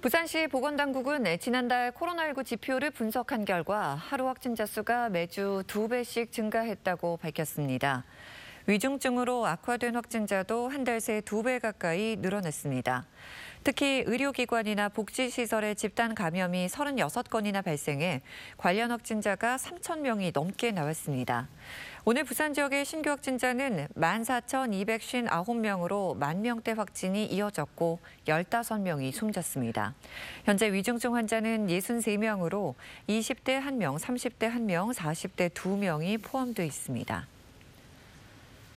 부산시 보건당국은 지난달 코로나19 지표를 분석한 결과 하루 확진자 수가 매주 두배씩 증가했다고 밝혔습니다. 위중증으로 악화된 확진자도 한 달 새 두 배 가까이 늘어났습니다. 특히 의료기관이나 복지시설의 집단 감염이 36건이나 발생해 관련 확진자가 3천 명이 넘게 나왔습니다. 오늘 부산 지역의 신규 확진자는 14,259명으로 만 명대 확진이 이어졌고 15명이 숨졌습니다. 현재 위중증 환자는 63명으로 20대 1명, 30대 1명, 40대 2명이 포함돼 있습니다.